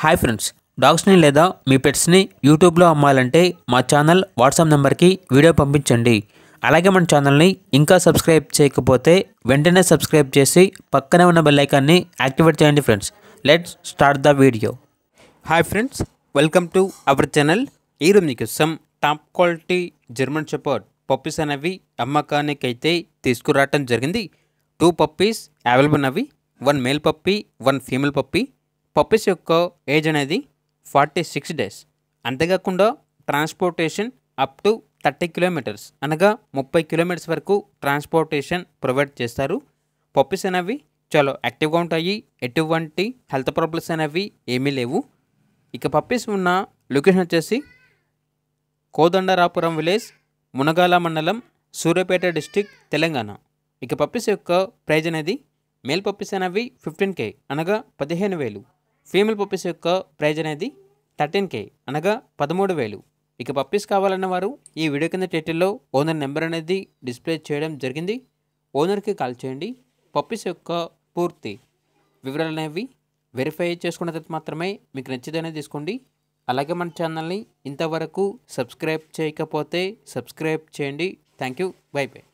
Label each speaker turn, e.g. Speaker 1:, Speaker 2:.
Speaker 1: hi friends డాగ్స్ని లేదా మీ పెట్స్ని యూట్యూబ్లో అమ్మాలంటే మా ఛానల్ వాట్సాప్ నెంబర్కి వీడియో పంపించండి అలాగే మన ఛానల్ని ఇంకా సబ్స్క్రైబ్ చేయకపోతే వెంటనే సబ్స్క్రైబ్ చేసి పక్కనే ఉన్న బెల్లైకాన్ని యాక్టివేట్ చేయండి friends let's start the video hi friends welcome to our channel ఈరోజు మీకు some top quality German shepherd puppies అనేవి అమ్మకానికైతే తీసుకురావటం జరిగింది టూ పప్పీస్ అవైలబుల్ అవి one male puppy one female puppy puppies యొక్క ఏజ్ అనేది ఫార్టీ సిక్స్ డేస్ అంతేకాకుండా transportation up to thirty kilometres అనగా ముప్పై కిలోమీటర్స్ వరకు ట్రాన్స్పోర్టేషన్ ప్రొవైడ్ చేస్తారు పప్పీస్ అనేవి చాలా యాక్టివ్గా ఉంటాయి ఎటువంటి హెల్త్ ప్రాబ్లమ్స్ అనేవి ఏమీ లేవు ఇక పప్పీస్ ఉన్న లొకేషన్ వచ్చేసి కోదండరాపురం విలేజ్ మునగాల మండలం సూర్యాపేట డిస్టిక్ తెలంగాణ ఇక పప్పీస్ యొక్క ప్రైజ్ అనేది మేల్ పప్పీస్ అనేవి ఫిఫ్టీన్ కే అనగా పదిహేను వేలు ఫీమేల్ పప్పీస్ యొక్క ప్రైజ్ అనేది థర్టీన్ కే అనగా పదమూడు వేలు ఇక పప్పీస్ కావాలన్న వారు ఈ వీడియో కింద టైటిల్లో ఓనర్ నెంబర్ అనేది డిస్ప్లే చేయడం జరిగింది ఓనర్కి కాల్ చేయండి పప్పీస్ యొక్క పూర్తి వివరాలు అనేవి వెరిఫై చేసుకున్న తర్వాత మాత్రమే మీకు నచ్చితేనే తీసుకోండి అలాగే మన ఛానల్ని ఇంతవరకు సబ్స్క్రైబ్ చేయకపోతే సబ్స్క్రైబ్ చేయండి థ్యాంక్ యూ బై బై